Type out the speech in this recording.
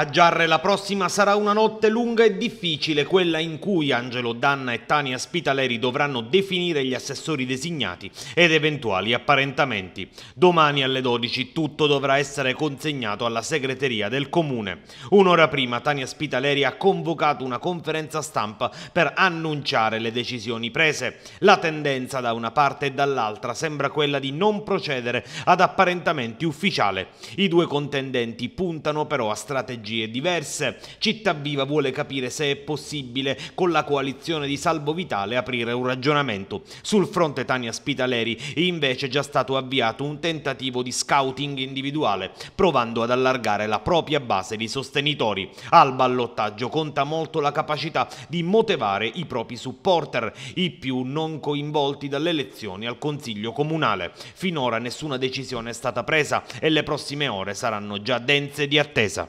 A Giarre la prossima sarà una notte lunga e difficile, quella in cui Angelo Danna e Tania Spitaleri dovranno definire gli assessori designati ed eventuali apparentamenti. Domani alle 12 tutto dovrà essere consegnato alla segreteria del comune. Un'ora prima Tania Spitaleri ha convocato una conferenza stampa per annunciare le decisioni prese. La tendenza da una parte e dall'altra sembra quella di non procedere ad apparentamenti ufficiali. I due contendenti puntano però a strategie strategie diverse. Viva vuole capire se è possibile con la coalizione di Salvo Vitale aprire un ragionamento. Sul fronte Tania Spitaleri invece è già stato avviato un tentativo di scouting individuale, provando ad allargare la propria base di sostenitori. Al ballottaggio conta molto la capacità di motivare i propri supporter, i più non coinvolti dalle elezioni al Consiglio Comunale. Finora nessuna decisione è stata presa e le prossime ore saranno già dense di attesa.